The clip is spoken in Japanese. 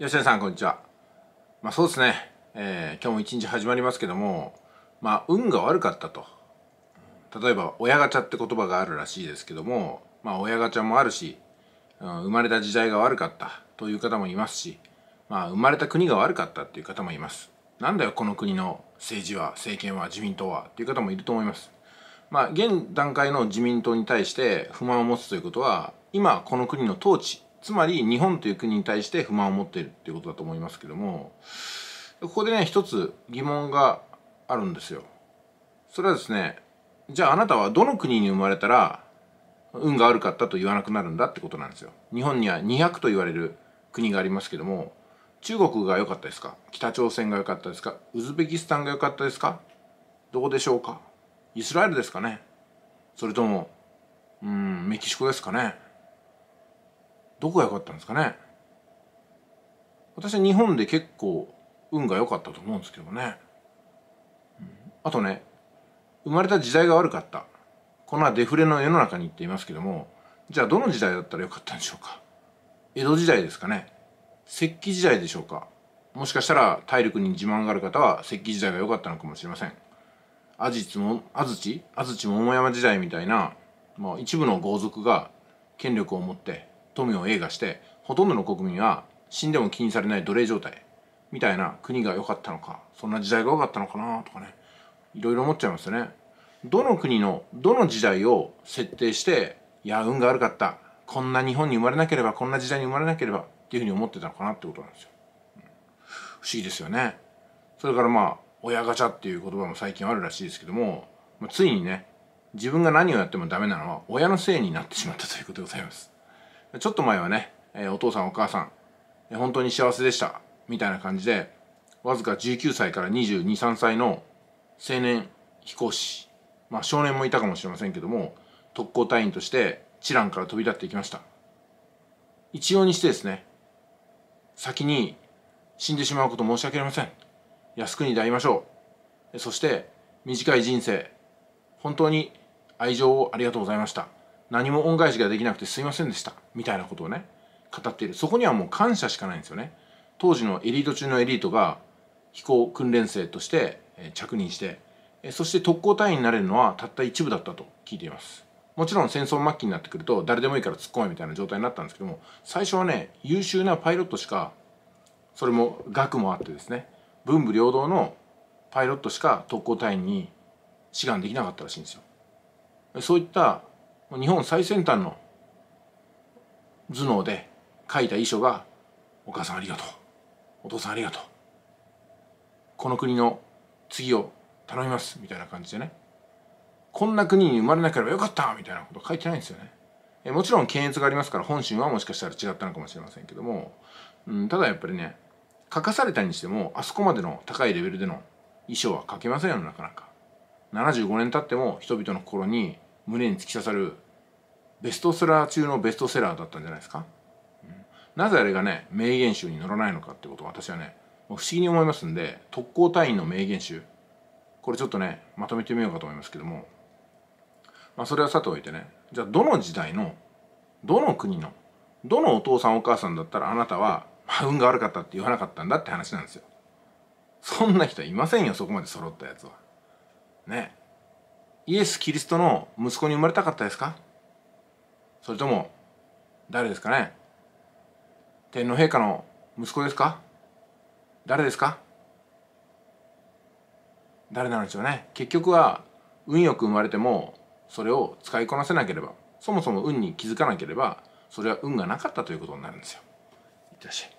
吉田さんこんにちはまあそうですね、えー、今日も一日始まりますけどもまあ運が悪かったと例えば親ガチャって言葉があるらしいですけどもまあ親ガチャもあるし、うん、生まれた時代が悪かったという方もいますしまあ生まれた国が悪かったっていう方もいますなんだよこの国の政治は政権は自民党はっていう方もいると思いますまあ現段階の自民党に対して不満を持つということは今この国の統治つまり日本という国に対して不満を持っているっていうことだと思いますけどもここでね一つ疑問があるんですよそれはですねじゃああなたはどの国に生まれたら運が悪かったと言わなくなるんだってことなんですよ日本には200と言われる国がありますけども中国が良かったですか北朝鮮が良かったですかウズベキスタンが良かったですかどこでしょうかイスラエルですかねそれともうんメキシコですかねどこが良かったんですかね私は日本で結構運が良かったと思うんですけどね、あとね生まれた時代が悪かったこのデフレの世の中に行っていますけどもじゃあどの時代だったら良かったんでしょうか江戸時代ですかね石器時代でしょうかもしかしたら体力に自慢がある方は石器時代が良かったのかもしれません安土も安土安土桃山時代みたいな、まあ、一部の豪族が権力を持って富を映画してほとんどの国民は死んでも気にされない奴隷状態みたいな国が良かったのかそんな時代が良かったのかなとかねいろいろ思っちゃいますよねどの国のどの時代を設定していや運が悪かったこんな日本に生まれなければこんな時代に生まれなければっていうふうに思ってたのかなってことなんですよ、不思議ですよねそれからまあ親ガチャっていう言葉も最近あるらしいですけども、まあ、ついにね自分が何をやってもダメなのは親のせいになってしまったということでございますちょっと前はね、えお父さんお母さん、え本当に幸せでしたみたいな感じでわずか19歳から22、3歳の青年飛行士、まあ少年もいたかもしれませんけども、特攻隊員として知覧から飛び立っていきました。一様にしてですね、先に死んでしまうこと申し訳ありません。靖国で会いましょう。そして短い人生、本当に愛情をありがとうございました。何も恩返しができなくてすいませんでしたみたいなことをね語っているそこにはもう感謝しかないんですよね当時のエリート中のエリートが飛行訓練生として着任してそして特攻隊員になれるのはたった一部だったと聞いていますもちろん戦争末期になってくると誰でもいいから突っ込めみたいな状態になったんですけども最初はね優秀なパイロットしかそれも額もあってですね文武両道のパイロットしか特攻隊員に志願できなかったらしいんですよそういった日本最先端の頭脳で書いた遺書が「お母さんありがとうお父さんありがとうこの国の次を頼みます」みたいな感じでねこんな国に生まれなければよかったみたいなこと書いてないんですよね。えもちろん検閲がありますから本心はもしかしたら違ったのかもしれませんけども、うん、ただやっぱりね書かされたにしてもあそこまでの高いレベルでの遺書は書けませんよなかなか。75年経っても人々の心に胸に突き刺さるベストセラー中のベストセラーだったんじゃないですか、うん、なぜあれがね名言集に載らないのかってことを私はね不思議に思いますんで特攻隊員の名言集これちょっとねまとめてみようかと思いますけども、まあ、それはさておいてねじゃあどの時代のどの国のどのお父さんお母さんだったらあなたは、まあ、運が悪かったって言わなかったんだって話なんですよ。そんな人いませんよそこまで揃ったやつは。ねイエス・キリストの息子に生まれたかったですかそれとも誰ですかね天皇陛下の息子ですか誰ですか誰なんでしょうね結局は運よく生まれてもそれを使いこなせなければそもそも運に気づかなければそれは運がなかったということになるんですよ。いってらっしゃい。